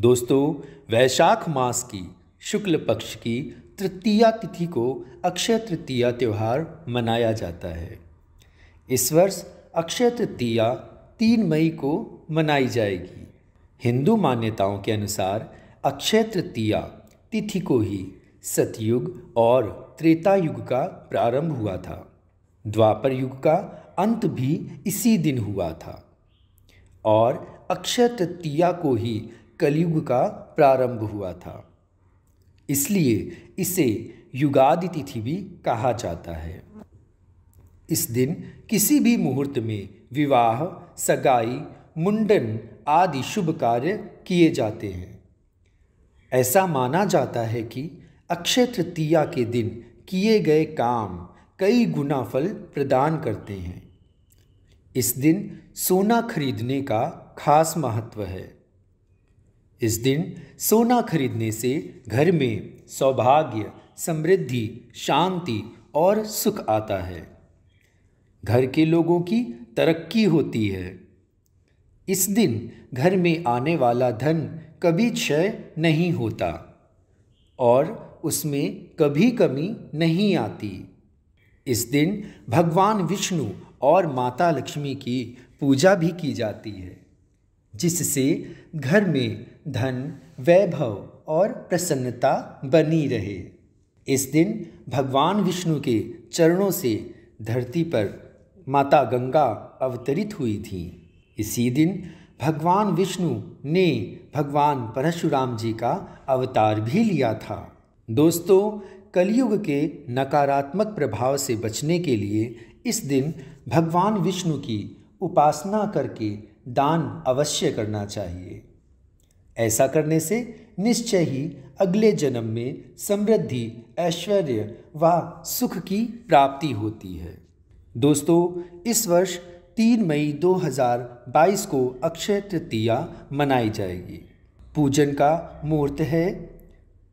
दोस्तों वैशाख मास की शुक्ल पक्ष की तृतीया तिथि को अक्षय तृतीया त्यौहार मनाया जाता है इस वर्ष अक्षय तृतीया तीन मई को मनाई जाएगी हिंदू मान्यताओं के अनुसार अक्षय तृतीया तिथि को ही सतयुग और त्रेता युग का प्रारंभ हुआ था द्वापर युग का अंत भी इसी दिन हुआ था और अक्षय तृतीया को ही कलयुग का प्रारंभ हुआ था इसलिए इसे युगादि तिथि भी कहा जाता है इस दिन किसी भी मुहूर्त में विवाह सगाई मुंडन आदि शुभ कार्य किए जाते हैं ऐसा माना जाता है कि अक्षय तृतीया के दिन किए गए काम कई गुना फल प्रदान करते हैं इस दिन सोना खरीदने का खास महत्व है इस दिन सोना खरीदने से घर में सौभाग्य समृद्धि शांति और सुख आता है घर के लोगों की तरक्की होती है इस दिन घर में आने वाला धन कभी क्षय नहीं होता और उसमें कभी कमी नहीं आती इस दिन भगवान विष्णु और माता लक्ष्मी की पूजा भी की जाती है जिससे घर में धन वैभव और प्रसन्नता बनी रहे इस दिन भगवान विष्णु के चरणों से धरती पर माता गंगा अवतरित हुई थी इसी दिन भगवान विष्णु ने भगवान परशुराम जी का अवतार भी लिया था दोस्तों कलयुग के नकारात्मक प्रभाव से बचने के लिए इस दिन भगवान विष्णु की उपासना करके दान अवश्य करना चाहिए ऐसा करने से निश्चय ही अगले जन्म में समृद्धि ऐश्वर्य व सुख की प्राप्ति होती है दोस्तों इस वर्ष 3 मई 2022 को अक्षय तृतीया मनाई जाएगी पूजन का मुहूर्त है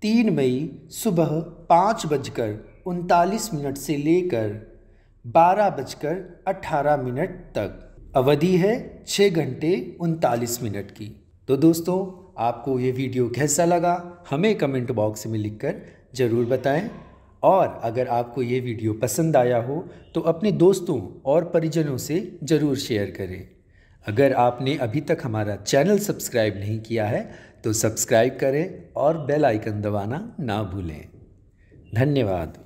तीन मई सुबह पाँच बजकर उनतालीस मिनट से लेकर बारह बजकर अट्ठारह मिनट तक अवधि है छः घंटे उनतालीस मिनट की तो दोस्तों आपको ये वीडियो कैसा लगा हमें कमेंट बॉक्स में लिखकर ज़रूर बताएं और अगर आपको ये वीडियो पसंद आया हो तो अपने दोस्तों और परिजनों से ज़रूर शेयर करें अगर आपने अभी तक हमारा चैनल सब्सक्राइब नहीं किया है तो सब्सक्राइब करें और बेल आइकन दबाना ना भूलें धन्यवाद